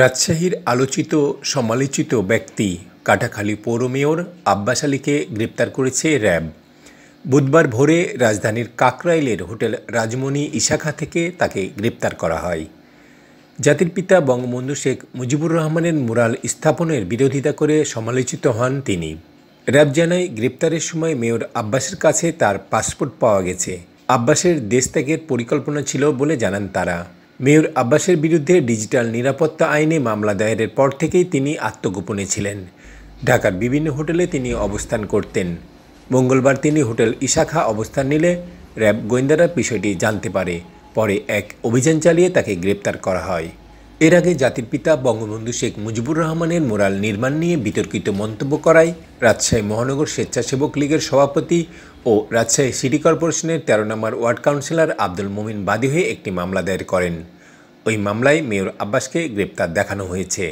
রাজশাহীর আলোচিত সমালোচিত ব্যক্তি কাটাখালী পৌর মেয়র আব্বাস আলীকে গ্রেপ্তার করেছে র্যাব বুধবার ভোরে রাজধানীর কাকরাইলের হোটেল রাজমণি ইশাখা থেকে তাকে গ্রেপ্তার করা হয় জাতির পিতা বঙ্গবন্ধু শেখ মুজিবুর রহমানের মুরাল স্থাপনের বিরোধিতা করে সমালোচিত হন তিনি র্যাব জানায় গ্রেপ্তারের সময় মেয়র আব্বাসের কাছে তার পাসপোর্ট পাওয়া গেছে আব্বাসের দেশ ত্যাগের পরিকল্পনা ছিল বলে জানান তারা মেয়র আব্বাসের বিরুদ্ধে ডিজিটাল নিরাপত্তা আইনে মামলা দায়েরের পর থেকেই তিনি আত্মগোপনে ছিলেন ঢাকার বিভিন্ন হোটেলে তিনি অবস্থান করতেন মঙ্গলবার তিনি হোটেল ইশাখা অবস্থান নিলে র্যাব গোয়েন্দারা বিষয়টি জানতে পারে পরে এক অভিযান চালিয়ে তাকে গ্রেপ্তার করা হয় এর আগে জাতির পিতা বঙ্গবন্ধু শেখ মুজিবুর রহমানের মোরাল নির্মাণ নিয়ে বিতর্কিত মন্তব্য করায় রাজশাহী মহানগর স্বেচ্ছাসেবক লীগের সভাপতি ও রাজশাহী সিটি কর্পোরেশনের তেরো নম্বর ওয়ার্ড কাউন্সিলর আব্দুল মোমিন বাদী হয়ে একটি মামলা দায়ের করেন ওই মামলায় মেয়র আব্বাসকে গ্রেপ্তার দেখানো হয়েছে